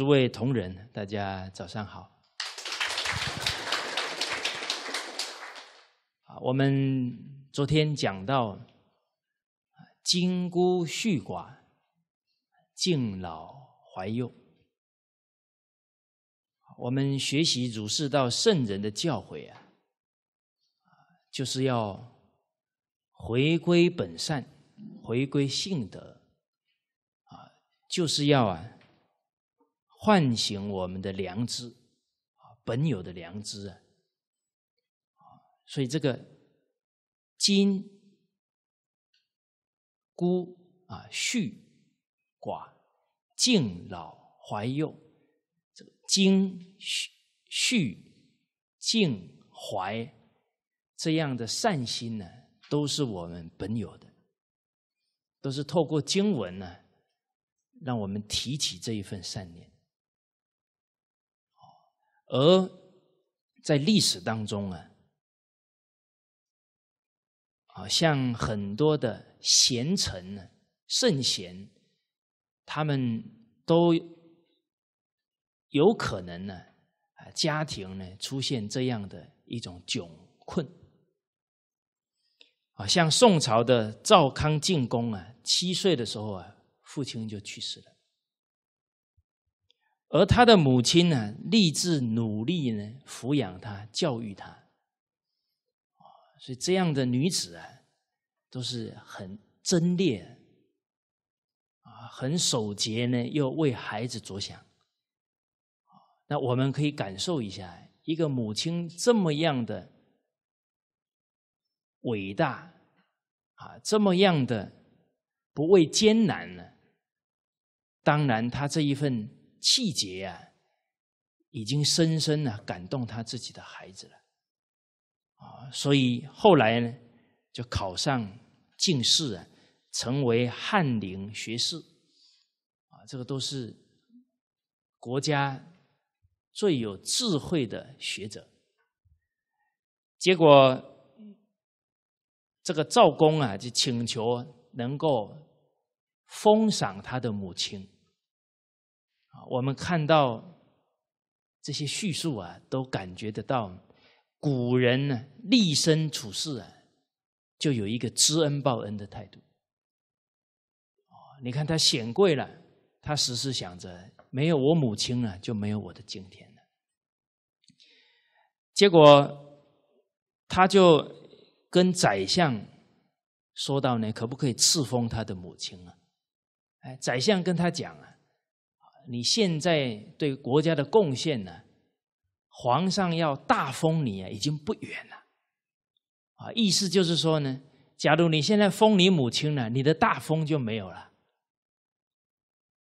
诸位同仁，大家早上好。我们昨天讲到，金孤续寡，敬老怀幼。我们学习儒释道圣人的教诲啊，就是要回归本善，回归性德，啊，就是要啊。唤醒我们的良知，啊，本有的良知啊，所以这个，矜，孤啊，恤，寡，敬老怀幼，这个矜恤敬怀这样的善心呢，都是我们本有的，都是透过经文呢，让我们提起这一份善念。而在历史当中啊，啊，像很多的贤臣呢、圣贤，他们都有可能呢，啊，家庭呢出现这样的一种窘困。啊，像宋朝的赵康进公啊，七岁的时候啊，父亲就去世了。而他的母亲呢，励志努力呢，抚养他，教育他，所以这样的女子啊，都是很贞烈，啊，很守节呢，又为孩子着想，那我们可以感受一下，一个母亲这么样的伟大，啊，这么样的不畏艰难呢，当然，她这一份。气节啊，已经深深的感动他自己的孩子了，啊，所以后来呢，就考上进士啊，成为翰林学士，啊，这个都是国家最有智慧的学者。结果，这个赵公啊就请求能够封赏他的母亲。啊，我们看到这些叙述啊，都感觉得到古人呢，立身处世啊，就有一个知恩报恩的态度。哦，你看他显贵了，他时时想着没有我母亲呢，就没有我的今天了。结果他就跟宰相说到呢，可不可以赐封他的母亲啊？哎，宰相跟他讲啊。你现在对国家的贡献呢？皇上要大封你啊，已经不远了。啊，意思就是说呢，假如你现在封你母亲了，你的大封就没有了。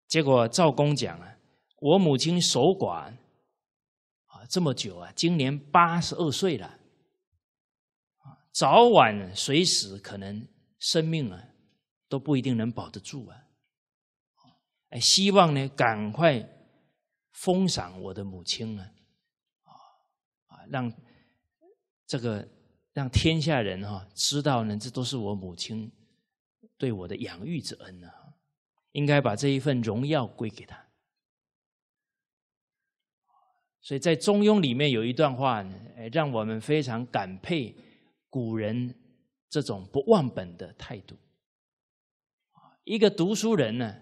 结果赵公讲啊，我母亲守寡啊这么久啊，今年八十二岁了，早晚随时可能生命啊都不一定能保得住啊。哎，希望呢，赶快封赏我的母亲呢，啊啊，让这个让天下人哈知道呢，这都是我母亲对我的养育之恩啊，应该把这一份荣耀归给他。所以在《中庸》里面有一段话，呢，让我们非常感佩古人这种不忘本的态度。一个读书人呢。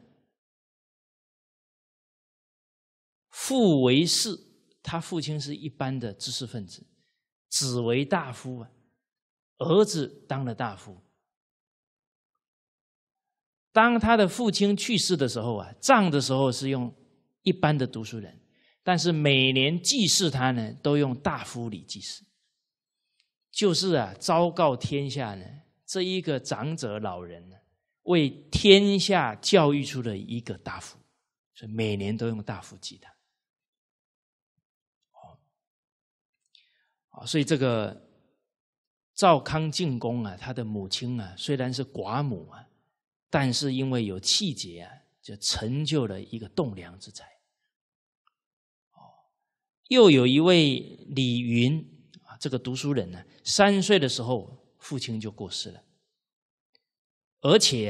父为士，他父亲是一般的知识分子；子为大夫啊，儿子当了大夫。当他的父亲去世的时候啊，葬的时候是用一般的读书人；但是每年祭祀他呢，都用大夫礼祭祀，就是啊，昭告天下呢，这一个长者老人呢，为天下教育出了一个大夫，所以每年都用大夫祭他。啊，所以这个赵康进宫啊，他的母亲啊，虽然是寡母啊，但是因为有气节啊，就成就了一个栋梁之才。哦，又有一位李云啊，这个读书人呢，三岁的时候父亲就过世了，而且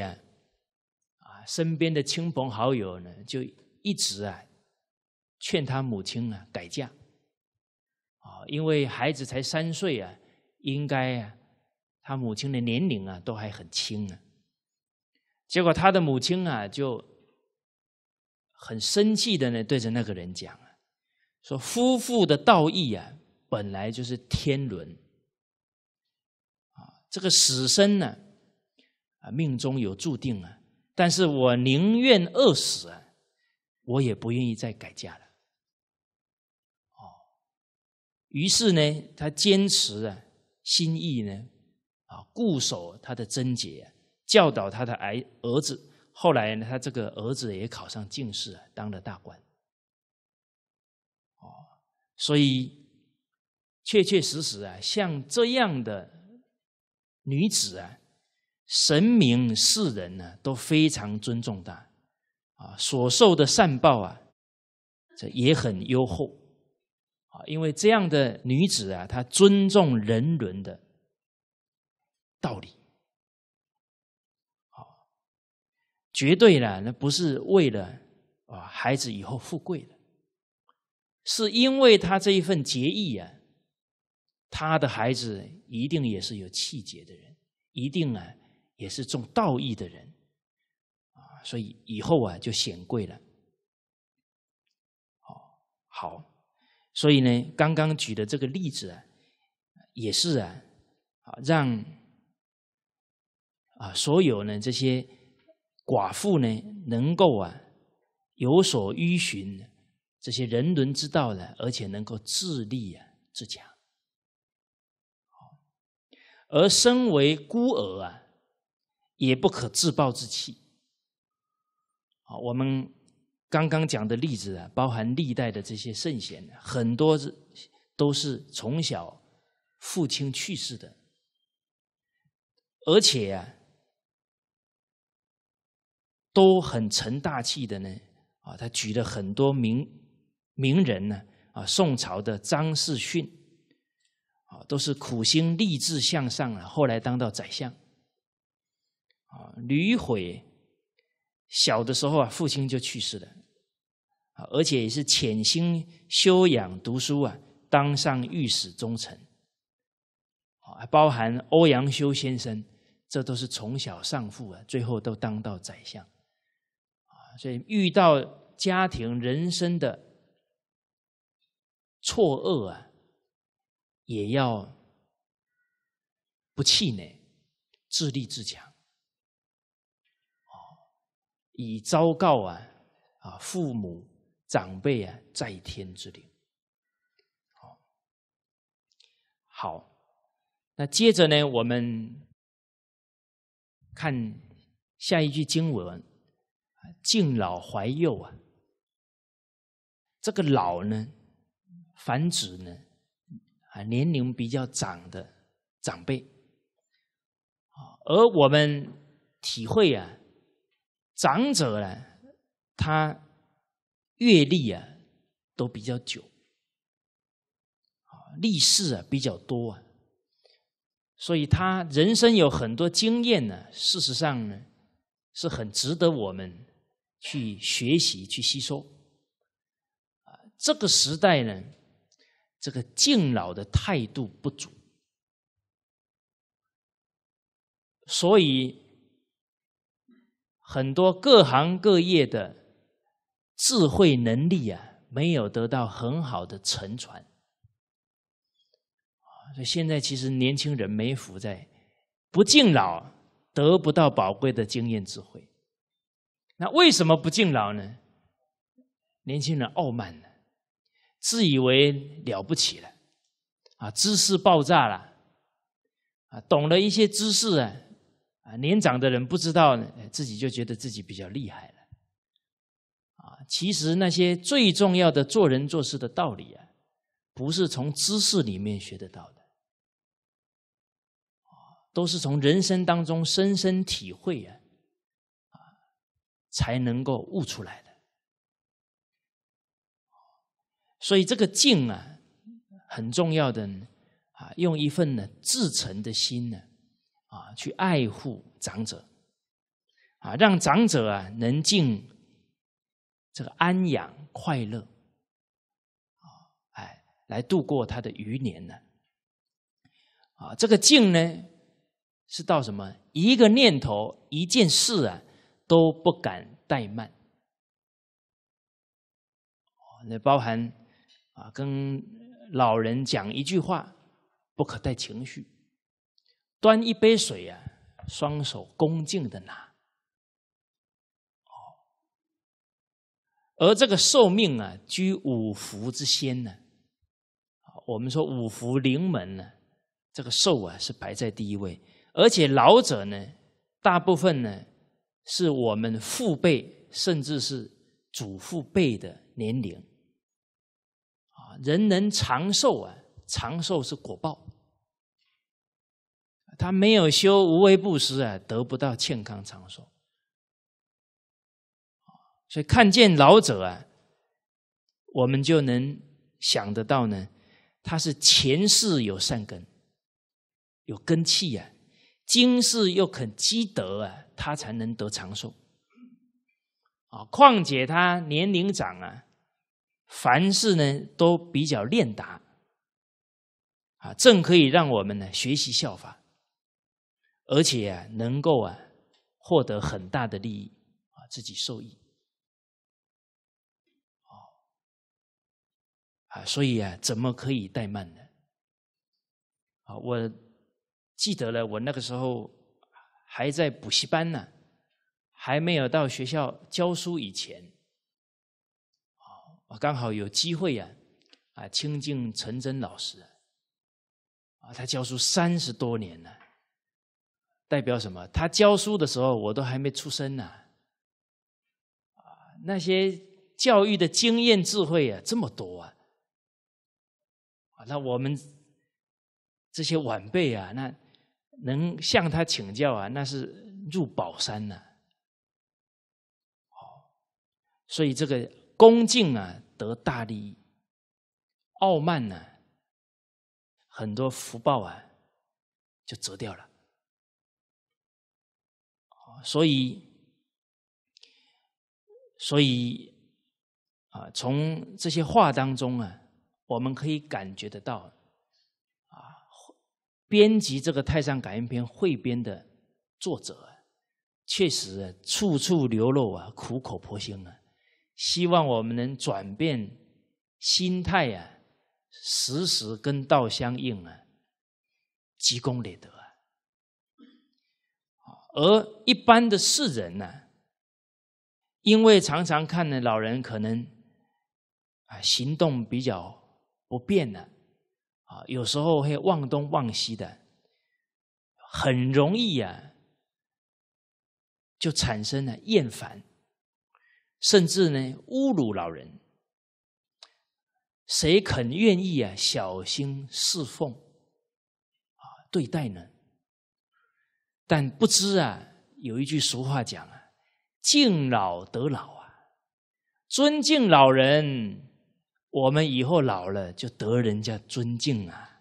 啊，身边的亲朋好友呢，就一直啊劝他母亲啊改嫁。啊，因为孩子才三岁啊，应该啊，他母亲的年龄啊都还很轻呢。结果他的母亲啊就很生气的呢，对着那个人讲啊，说夫妇的道义啊，本来就是天伦啊，这个死生呢啊命中有注定啊，但是我宁愿饿死啊，我也不愿意再改嫁了。于是呢，他坚持啊，心意呢，啊，固守他的贞洁，教导他的儿儿子。后来呢，他这个儿子也考上进士啊，当了大官。哦，所以确确实实啊，像这样的女子啊，神明世人呢都非常尊重她，啊，所受的善报啊，这也很优厚。因为这样的女子啊，她尊重人伦的道理，好，绝对呢，那不是为了啊孩子以后富贵的，是因为她这一份节义啊，她的孩子一定也是有气节的人，一定啊也是重道义的人啊，所以以后啊就显贵了，好，好。所以呢，刚刚举的这个例子啊，也是啊，啊让啊所有呢这些寡妇呢能够啊有所依循这些人伦之道呢，而且能够自立啊自强。而身为孤儿啊，也不可自暴自弃。好，我们。刚刚讲的例子啊，包含历代的这些圣贤，很多都是从小父亲去世的，而且啊，都很成大器的呢。啊，他举了很多名名人呢，啊，宋朝的张世训，啊，都是苦心励志向上啊，后来当到宰相，啊，吕悔。小的时候啊，父亲就去世了，啊，而且也是潜心修养读书啊，当上御史中丞，还包含欧阳修先生，这都是从小丧父啊，最后都当到宰相，所以遇到家庭人生的错愕啊，也要不气馁，自立自强。以昭告啊啊父母长辈啊在天之灵，好，那接着呢，我们看下一句经文，敬老怀幼啊，这个老呢，繁殖呢啊年龄比较长的长辈，而我们体会啊。长者呢，他阅历啊都比较久，啊，历事啊比较多啊，所以他人生有很多经验呢。事实上呢，是很值得我们去学习、去吸收。啊，这个时代呢，这个敬老的态度不足，所以。很多各行各业的智慧能力啊，没有得到很好的承传那所以现在其实年轻人没福在，不敬老得不到宝贵的经验智慧。那为什么不敬老呢？年轻人傲慢呢，自以为了不起了，啊，知识爆炸了，啊，懂了一些知识啊。啊，年长的人不知道，自己就觉得自己比较厉害了。啊，其实那些最重要的做人做事的道理啊，不是从知识里面学得到的，都是从人生当中深深体会啊，啊，才能够悟出来的。所以这个静啊，很重要的，啊，用一份呢至诚的心呢。啊，去爱护长者，啊，让长者啊能静这个安养快乐，啊，哎，来度过他的余年呢。啊，这个静呢是到什么？一个念头、一件事啊都不敢怠慢。那包含啊，跟老人讲一句话，不可带情绪。端一杯水啊，双手恭敬的拿。哦，而这个寿命啊，居五福之先呢。我们说五福临门呢，这个寿啊是排在第一位。而且老者呢，大部分呢，是我们父辈甚至是祖父辈的年龄。人能长寿啊，长寿是果报。他没有修无为布施啊，得不到健康长寿。所以看见老者啊，我们就能想得到呢，他是前世有善根，有根气啊，今世又肯积德啊，他才能得长寿。啊，况且他年龄长啊，凡事呢都比较练达，啊，正可以让我们呢学习效法。而且能够啊，获得很大的利益啊，自己受益。啊啊，所以啊，怎么可以怠慢呢？啊，我记得了，我那个时候还在补习班呢，还没有到学校教书以前，啊，刚好有机会呀，啊，亲近陈真老师啊，他教书三十多年了。代表什么？他教书的时候，我都还没出生呢。啊，那些教育的经验智慧啊，这么多啊！那我们这些晚辈啊，那能向他请教啊，那是入宝山了。好，所以这个恭敬啊，得大利益；傲慢呢，很多福报啊，就折掉了。所以，所以啊，从这些话当中啊，我们可以感觉得到，啊，编辑这个《太上感应篇》汇编的作者，确实啊、处处流露啊，苦口婆心啊，希望我们能转变心态啊，时时跟道相应啊，积功累德。而一般的世人呢，因为常常看的老人可能啊行动比较不便了，啊有时候会忘东忘西的，很容易啊就产生了厌烦，甚至呢侮辱老人，谁肯愿意啊小心侍奉啊对待呢？但不知啊，有一句俗话讲啊，“敬老得老啊，尊敬老人，我们以后老了就得人家尊敬啊。”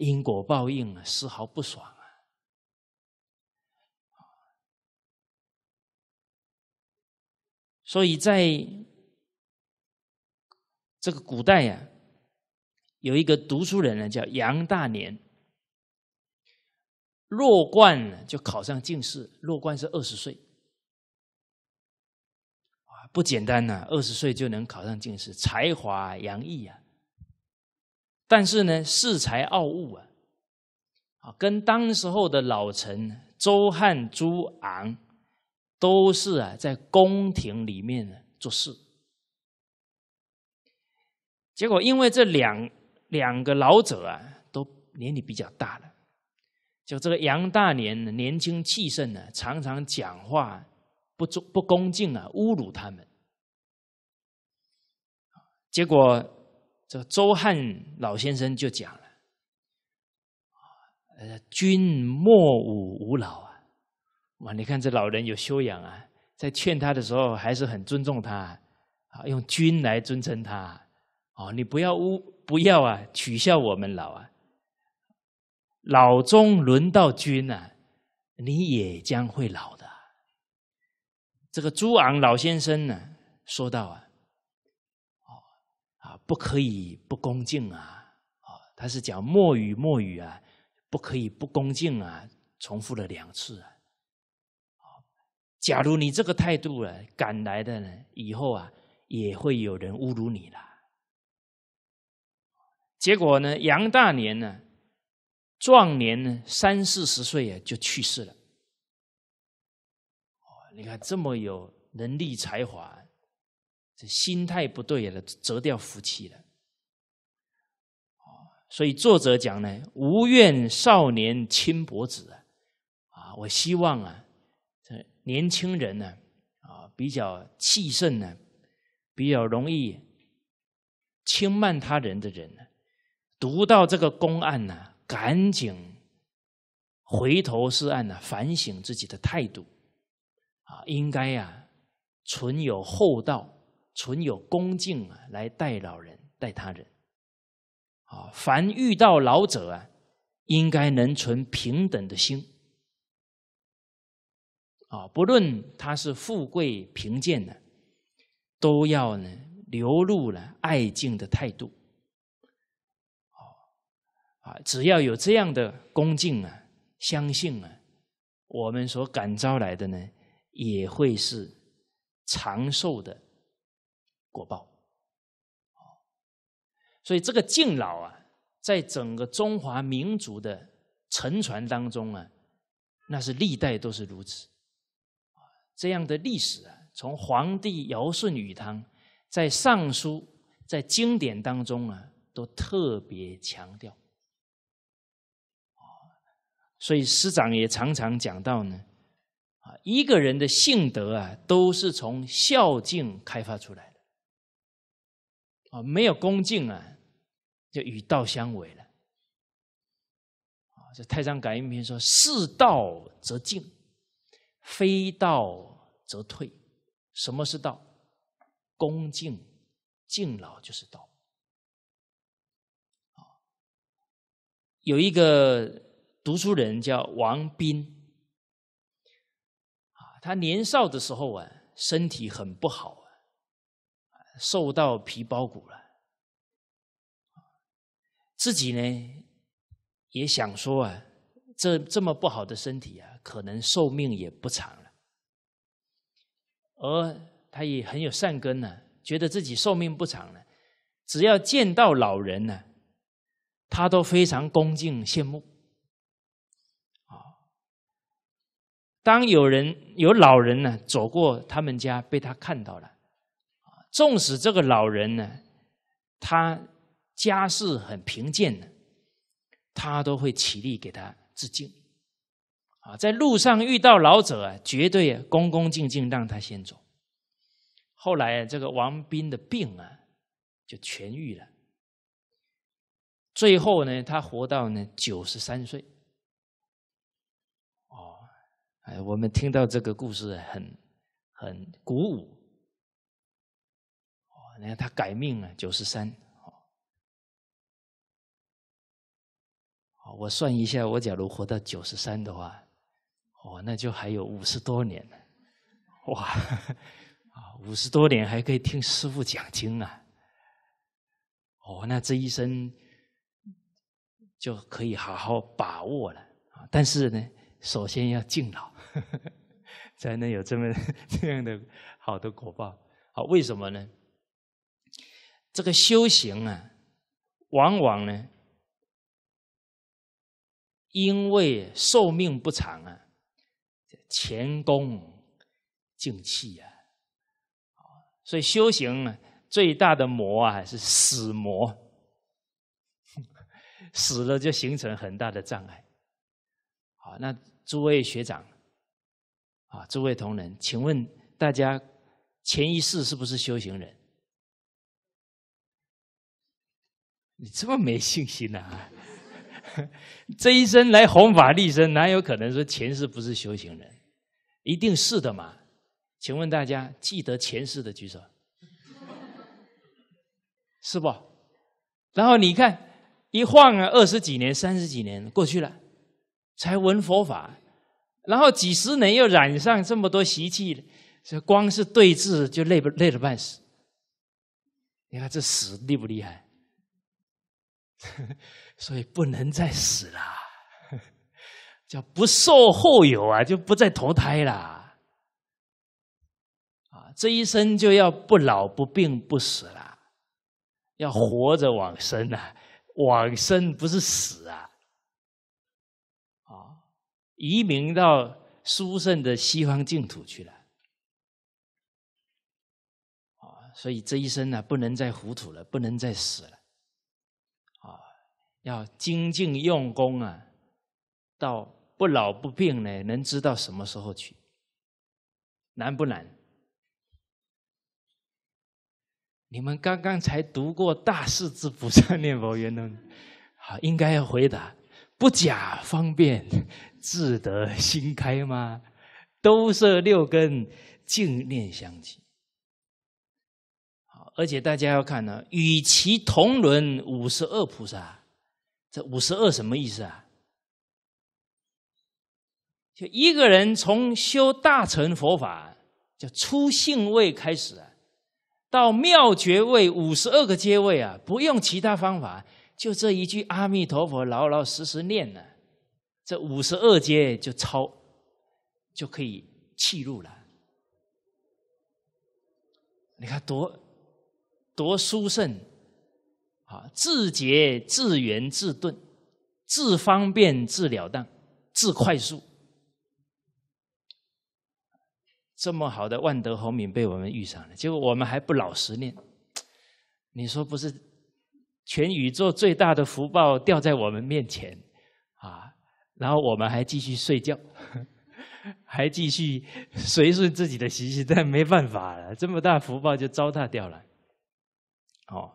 因果报应啊，丝毫不爽啊。所以在这个古代呀，有一个读书人呢，叫杨大年。弱冠就考上进士，弱冠是二十岁，不简单呐！二十岁就能考上进士，才华洋溢啊！但是呢，恃才傲物啊，啊，跟当时候的老臣周汉、朱昂都是啊，在宫廷里面呢做事。结果，因为这两两个老者啊，都年龄比较大了。就这个杨大年年轻气盛呢，常常讲话不尊不恭敬啊，侮辱他们。结果这周汉老先生就讲了：“啊，呃，君莫侮吾老啊！哇，你看这老人有修养啊，在劝他的时候还是很尊重他啊，用君来尊称他哦，你不要污，不要啊，取笑我们老啊。”老中轮到君啊，你也将会老的。这个朱昂老先生呢，说到啊，哦啊，不可以不恭敬啊，哦，他是讲莫语莫语啊，不可以不恭敬啊，重复了两次啊。假如你这个态度啊，赶来的呢，以后啊，也会有人侮辱你了。结果呢，杨大年呢？壮年呢，三四十岁啊就去世了。哦，你看这么有能力、才华，这心态不对了，折掉福气了。哦，所以作者讲呢，无怨少年轻薄子啊。啊，我希望啊，这年轻人呢，啊，比较气盛呢，比较容易轻慢他人的人呢，读到这个公案呢。赶紧回头是岸呢，反省自己的态度啊！应该呀，存有厚道，存有恭敬啊，来待老人，待他人啊。凡遇到老者啊，应该能存平等的心啊，不论他是富贵贫贱呢，都要呢流露了爱敬的态度。啊，只要有这样的恭敬啊，相信啊，我们所感召来的呢，也会是长寿的果报。所以这个敬老啊，在整个中华民族的沉船当中啊，那是历代都是如此。这样的历史啊，从皇帝尧舜禹汤，在《尚书》在经典当中啊，都特别强调。所以师长也常常讲到呢，啊，一个人的性德啊，都是从孝敬开发出来的。啊，没有恭敬啊，就与道相违了。啊，这《太上感应篇》说：“是道则进，非道则退。”什么是道？恭敬、敬老就是道。啊，有一个。读书人叫王斌，他年少的时候啊，身体很不好，啊，瘦到皮包骨了。自己呢，也想说啊，这这么不好的身体啊，可能寿命也不长了。而他也很有善根呢，觉得自己寿命不长了，只要见到老人呢，他都非常恭敬羡慕。当有人有老人呢走过他们家，被他看到了，啊，纵使这个老人呢，他家世很贫贱的，他都会起立给他致敬，啊，在路上遇到老者啊，绝对恭恭敬敬让他先走。后来这个王斌的病啊，就痊愈了，最后呢，他活到呢九十三岁。哎，我们听到这个故事很很鼓舞哦。你看他改命了，九十三哦。我算一下，我假如活到九十三的话，哦，那就还有五十多年了。哇，啊，五十多年还可以听师傅讲经啊。哦，那这一生就可以好好把握了。啊，但是呢，首先要敬老。才能有这么 这样的好的果报。好，为什么呢？这个修行啊，往往呢，因为寿命不长啊，前功尽弃啊。所以修行最大的魔啊，是死魔，死了就形成很大的障碍。好，那诸位学长。啊，诸位同仁，请问大家前一世是不是修行人？你这么没信心呐！这一生来弘法立身，哪有可能说前世不是修行人？一定是的嘛！请问大家记得前世的举手，是不？然后你看，一晃啊，二十几年、三十几年过去了，才闻佛法。然后几十年又染上这么多习气，这光是对治就累不累得半死。你看这死厉不厉害？所以不能再死了，叫不受后有啊，就不再投胎啦。啊，这一生就要不老不病不死了，要活着往生啊！往生不是死啊。移民到殊胜的西方净土去了，啊，所以这一生呢，不能再糊涂了，不能再死了，啊，要精进用功啊，到不老不病呢，能知道什么时候去，难不难？你们刚刚才读过《大势至菩萨念佛圆通》，好，应该要回答，不假方便。自得心开吗？都是六根净念相继。好，而且大家要看呢，与其同轮五十二菩萨，这五十二什么意思啊？就一个人从修大乘佛法，叫初信位开始啊，到妙觉位五十二个阶位啊，不用其他方法，就这一句阿弥陀佛，老老实实念呢。这五十二阶就超，就可以弃入了。你看多多殊胜啊！自节、自圆自顿，自方便自了当，自快速。这么好的万德宏敏被我们遇上了，结果我们还不老实念。你说不是？全宇宙最大的福报掉在我们面前。然后我们还继续睡觉，还继续随顺自己的习气，但没办法了，这么大福报就糟蹋掉了。哦，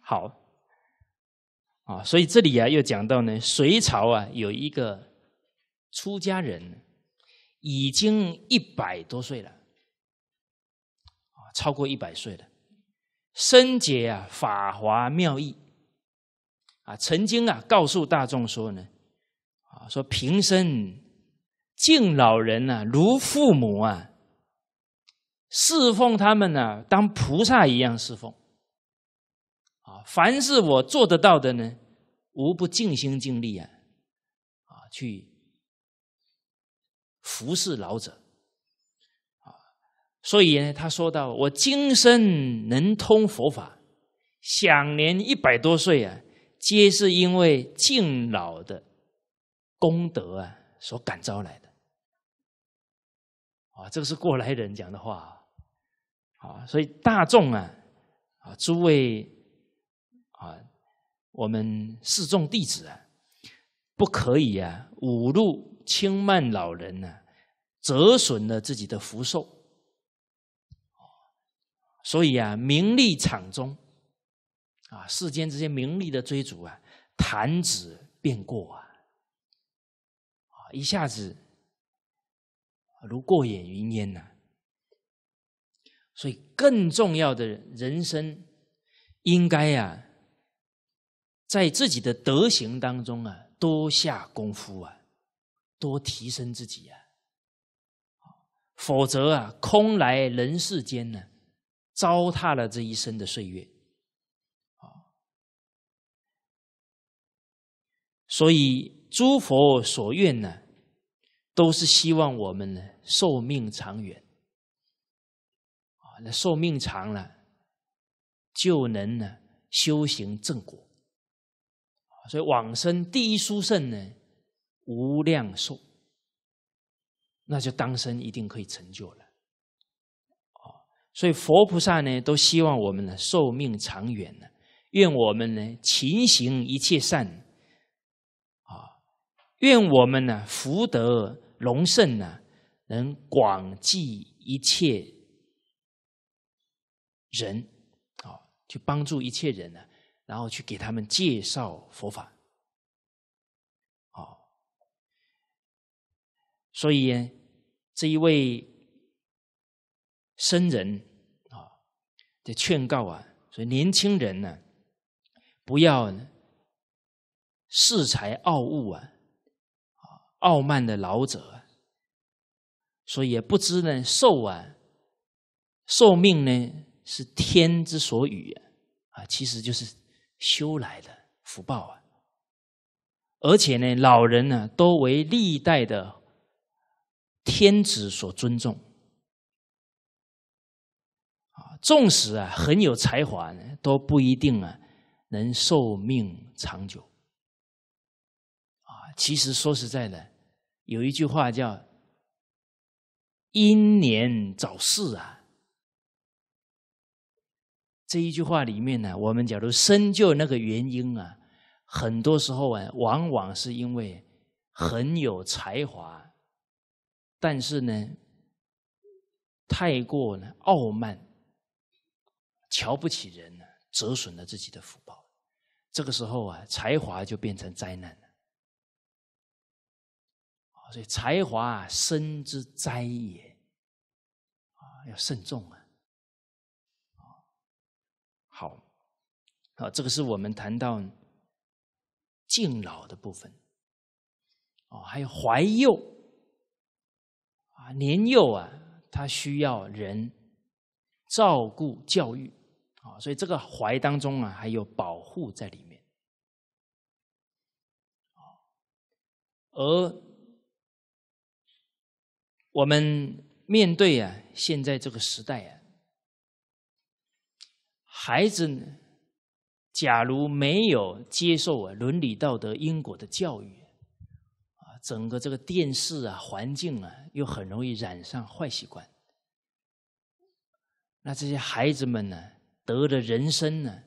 好，啊，所以这里啊又讲到呢，隋朝啊有一个出家人，已经一百多岁了，超过一百岁了，深解啊法华妙义，啊，曾经啊告诉大众说呢。说平生敬老人呐，如父母啊，侍奉他们呢，当菩萨一样侍奉。啊，凡是我做得到的呢，无不尽心尽力啊，啊，去服侍老者。啊，所以呢，他说到我今生能通佛法，享年一百多岁啊，皆是因为敬老的。功德啊，所感召来的啊，这个是过来人讲的话啊，所以大众啊啊，诸位啊，我们四众弟子啊，不可以啊，五路轻慢老人呢，折损了自己的福寿，所以啊，名利场中啊，世间这些名利的追逐啊，弹指便过啊。一下子如过眼云烟呐，所以更重要的人生应该啊，在自己的德行当中啊，多下功夫啊，多提升自己啊，否则啊，空来人世间呢，糟蹋了这一生的岁月啊，所以。诸佛所愿呢，都是希望我们呢寿命长远，啊，那寿命长了，就能呢修行正果，所以往生第一殊胜呢无量寿，那就当生一定可以成就了，啊，所以佛菩萨呢都希望我们呢寿命长远呢，愿我们呢勤行一切善。愿我们呢福德隆盛呢，能广济一切人，啊，去帮助一切人呢，然后去给他们介绍佛法，啊，所以这一位僧人啊的劝告啊，说年轻人呢，不要恃才傲物啊。傲慢的老者，所以也不知呢寿啊，寿命呢是天之所予啊，啊其实就是修来的福报啊，而且呢老人呢都为历代的天子所尊重，啊，纵使啊很有才华，呢，都不一定啊能寿命长久。其实说实在的，有一句话叫“英年早逝”啊。这一句话里面呢，我们假如深究那个原因啊，很多时候啊，往往是因为很有才华，但是呢，太过呢傲慢，瞧不起人呢，折损了自己的福报。这个时候啊，才华就变成灾难了。所以才华身之灾也啊，要慎重啊！好啊，这个是我们谈到敬老的部分哦，还有怀幼啊，年幼啊，他需要人照顾教育啊，所以这个怀当中啊，还有保护在里面啊，而。我们面对啊，现在这个时代啊，孩子假如没有接受啊伦理道德、因果的教育啊，整个这个电视啊、环境啊，又很容易染上坏习惯。那这些孩子们呢，得了人生呢，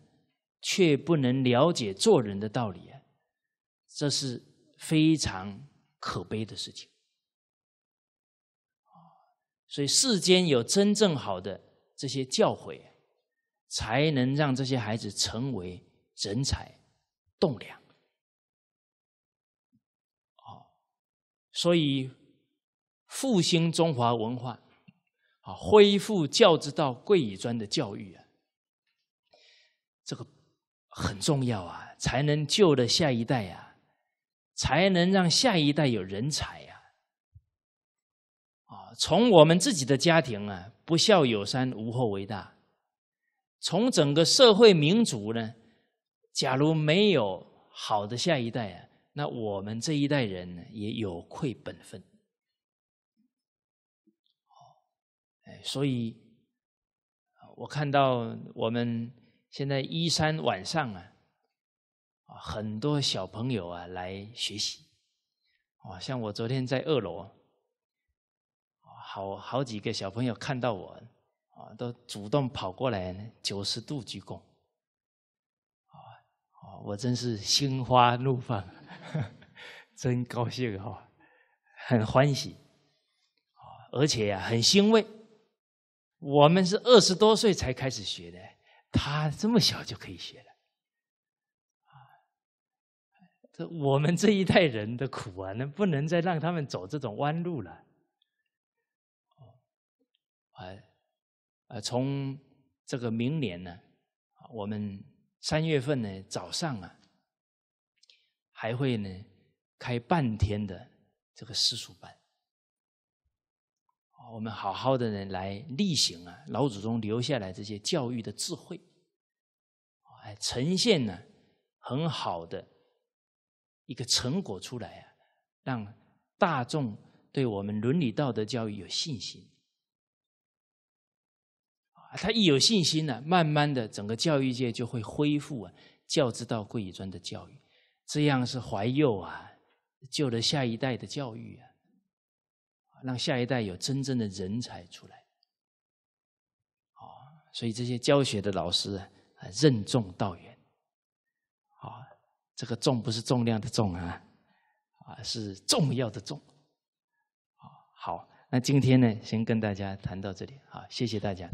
却不能了解做人的道理啊，这是非常可悲的事情。所以世间有真正好的这些教诲，才能让这些孩子成为人才栋梁。好，所以复兴中华文化，啊，恢复教之道贵以专的教育啊，这个很重要啊，才能救了下一代呀，才能让下一代有人才呀。从我们自己的家庭啊，不孝有三，无后为大。从整个社会民族呢，假如没有好的下一代啊，那我们这一代人也有愧本分。哎，所以，我看到我们现在一三晚上啊，啊，很多小朋友啊来学习。啊，像我昨天在二楼。好好几个小朋友看到我，啊，都主动跑过来九十度鞠躬，啊啊！我真是心花怒放，真高兴哈，很欢喜，啊，而且呀、很欣慰。我们是二十多岁才开始学的，他这么小就可以学了，啊，这我们这一代人的苦啊，那不能再让他们走这种弯路了。呃呃，从这个明年呢，我们三月份呢早上啊，还会呢开半天的这个私塾班，我们好好的呢来例行啊老祖宗留下来这些教育的智慧，哎，呈现呢很好的一个成果出来啊，让大众对我们伦理道德教育有信心。他一有信心呢，慢慢的，整个教育界就会恢复啊“教之道，贵以专”的教育，这样是怀幼啊，救了下一代的教育啊，让下一代有真正的人才出来。好，所以这些教学的老师啊，任重道远。好，这个重不是重量的重啊，啊，是重要的重。那今天呢，先跟大家谈到这里，好，谢谢大家。